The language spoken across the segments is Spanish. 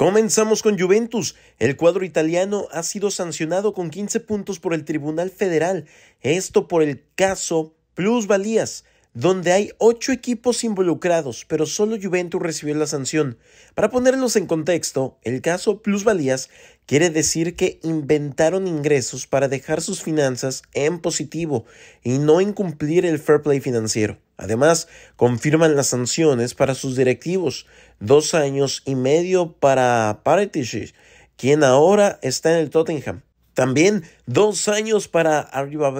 Comenzamos con Juventus. El cuadro italiano ha sido sancionado con 15 puntos por el Tribunal Federal, esto por el caso Plus Valías donde hay ocho equipos involucrados, pero solo Juventus recibió la sanción. Para ponerlos en contexto, el caso plusvalías quiere decir que inventaron ingresos para dejar sus finanzas en positivo y no incumplir el fair play financiero. Además, confirman las sanciones para sus directivos, dos años y medio para Paratici, quien ahora está en el Tottenham. También dos años para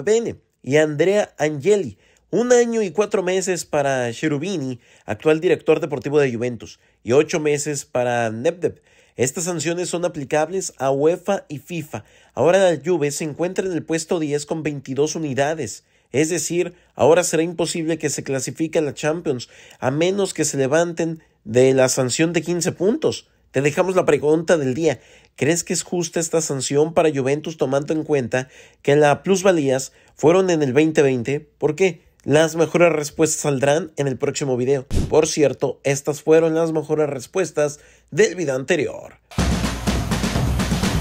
Bene y Andrea Angeli, un año y cuatro meses para Cherubini, actual director deportivo de Juventus, y ocho meses para Nebdev. Estas sanciones son aplicables a UEFA y FIFA. Ahora la Juve se encuentra en el puesto 10 con 22 unidades. Es decir, ahora será imposible que se clasifique a la Champions, a menos que se levanten de la sanción de 15 puntos. Te dejamos la pregunta del día. ¿Crees que es justa esta sanción para Juventus tomando en cuenta que las plusvalías fueron en el 2020? ¿Por qué? Las mejores respuestas saldrán en el próximo video. Por cierto, estas fueron las mejores respuestas del video anterior.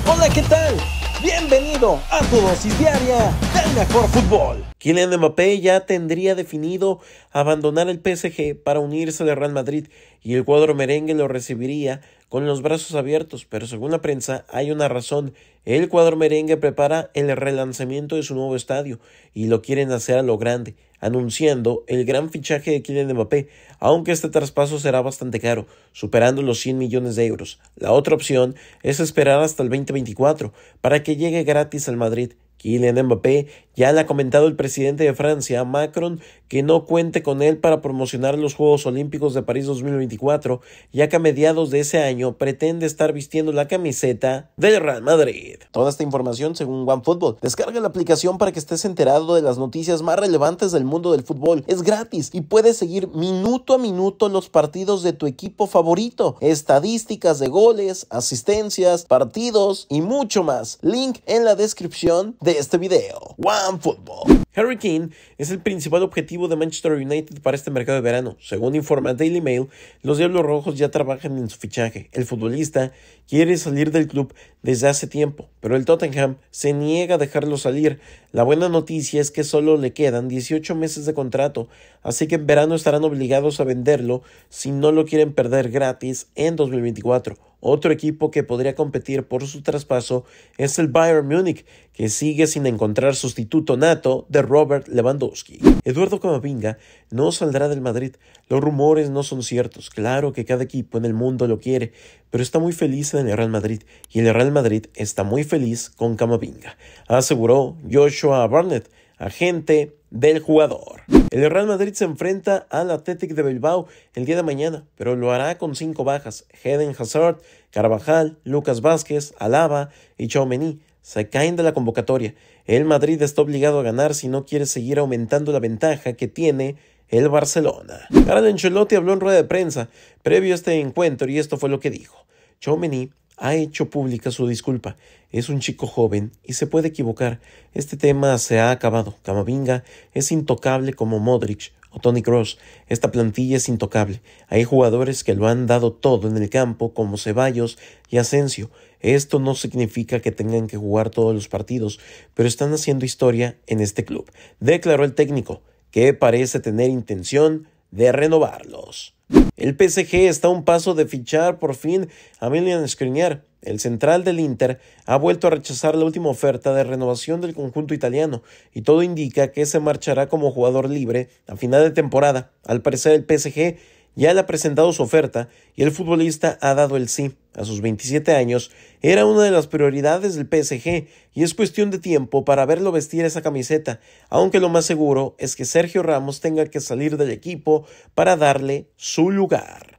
Hola, ¿qué tal? Bienvenido a tu dosis diaria del mejor fútbol. Kylian Mbappé ya tendría definido abandonar el PSG para unirse al Real Madrid y el cuadro merengue lo recibiría con los brazos abiertos, pero según la prensa hay una razón. El cuadro merengue prepara el relanzamiento de su nuevo estadio y lo quieren hacer a lo grande, anunciando el gran fichaje de Kylian Mbappé, aunque este traspaso será bastante caro, superando los 100 millones de euros. La otra opción es esperar hasta el 2024 para que llegue gratis al Madrid Kylian Mbappé ya le ha comentado el presidente de Francia, Macron, que no cuente con él para promocionar los Juegos Olímpicos de París 2024, ya que a mediados de ese año pretende estar vistiendo la camiseta del Real Madrid. Toda esta información según OneFootball. Descarga la aplicación para que estés enterado de las noticias más relevantes del mundo del fútbol. Es gratis y puedes seguir minuto a minuto los partidos de tu equipo favorito, estadísticas de goles, asistencias, partidos y mucho más. Link en la descripción de este video. One Football. Harry Kane es el principal objetivo de Manchester United para este mercado de verano. Según informa Daily Mail, los Diablos Rojos ya trabajan en su fichaje. El futbolista quiere salir del club desde hace tiempo, pero el Tottenham se niega a dejarlo salir. La buena noticia es que solo le quedan 18 meses de contrato, así que en verano estarán obligados a venderlo si no lo quieren perder gratis en 2024. Otro equipo que podría competir por su traspaso es el Bayern Múnich, que sigue sin encontrar sustituto nato de Robert Lewandowski. Eduardo Camavinga no saldrá del Madrid. Los rumores no son ciertos. Claro que cada equipo en el mundo lo quiere, pero está muy feliz en el Real Madrid y el Real Madrid está muy feliz con Camavinga, aseguró Joshua Barnett, agente del jugador. El Real Madrid se enfrenta al Athletic de Bilbao el día de mañana, pero lo hará con cinco bajas: Heden Hazard, Carvajal, Lucas Vázquez, Alaba y Chaumení. Se caen de la convocatoria. El Madrid está obligado a ganar si no quiere seguir aumentando la ventaja que tiene el Barcelona. Carlo Ancelotti habló en rueda de prensa previo a este encuentro y esto fue lo que dijo. Chaumení ha hecho pública su disculpa. Es un chico joven y se puede equivocar. Este tema se ha acabado. Camavinga es intocable como Modric o Tony Cross. Esta plantilla es intocable. Hay jugadores que lo han dado todo en el campo, como Ceballos y Asensio. Esto no significa que tengan que jugar todos los partidos, pero están haciendo historia en este club. Declaró el técnico, que parece tener intención de renovarlos. El PSG está a un paso de fichar por fin a Milian Skriniar. El central del Inter ha vuelto a rechazar la última oferta de renovación del conjunto italiano y todo indica que se marchará como jugador libre a final de temporada. Al parecer el PSG ya le ha presentado su oferta y el futbolista ha dado el sí a sus 27 años, era una de las prioridades del PSG y es cuestión de tiempo para verlo vestir esa camiseta, aunque lo más seguro es que Sergio Ramos tenga que salir del equipo para darle su lugar.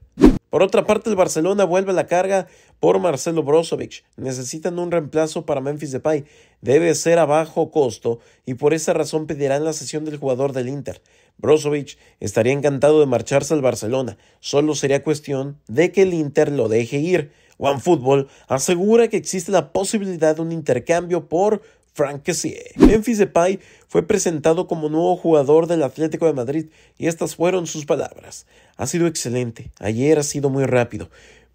Por otra parte, el Barcelona vuelve a la carga por Marcelo Brozovic. Necesitan un reemplazo para Memphis Depay. Debe ser a bajo costo y por esa razón pedirán la cesión del jugador del Inter. Brozovic estaría encantado de marcharse al Barcelona, solo sería cuestión de que el Inter lo deje ir. OneFootball asegura que existe la posibilidad de un intercambio por Frank Memphis Depay fue presentado como nuevo jugador del Atlético de Madrid y estas fueron sus palabras. Ha sido excelente, ayer ha sido muy rápido.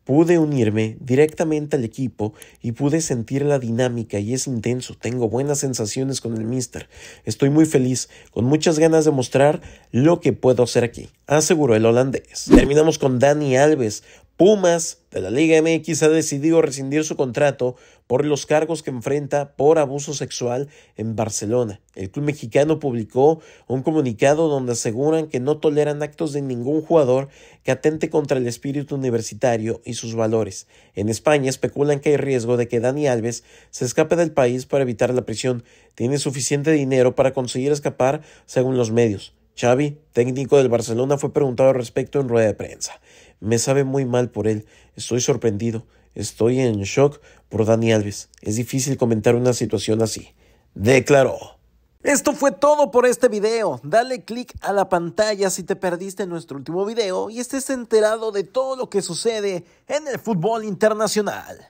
Pude unirme directamente al equipo y pude sentir la dinámica y es intenso. Tengo buenas sensaciones con el Mister. Estoy muy feliz, con muchas ganas de mostrar lo que puedo hacer aquí, aseguró el holandés. Terminamos con Dani Alves, Pumas de la Liga MX ha decidido rescindir su contrato por los cargos que enfrenta por abuso sexual en Barcelona. El club mexicano publicó un comunicado donde aseguran que no toleran actos de ningún jugador que atente contra el espíritu universitario y sus valores. En España especulan que hay riesgo de que Dani Alves se escape del país para evitar la prisión. Tiene suficiente dinero para conseguir escapar, según los medios. Xavi, técnico del Barcelona, fue preguntado al respecto en rueda de prensa. Me sabe muy mal por él. Estoy sorprendido. Estoy en shock por Dani Alves. Es difícil comentar una situación así. Declaró. Esto fue todo por este video. Dale click a la pantalla si te perdiste nuestro último video y estés enterado de todo lo que sucede en el fútbol internacional.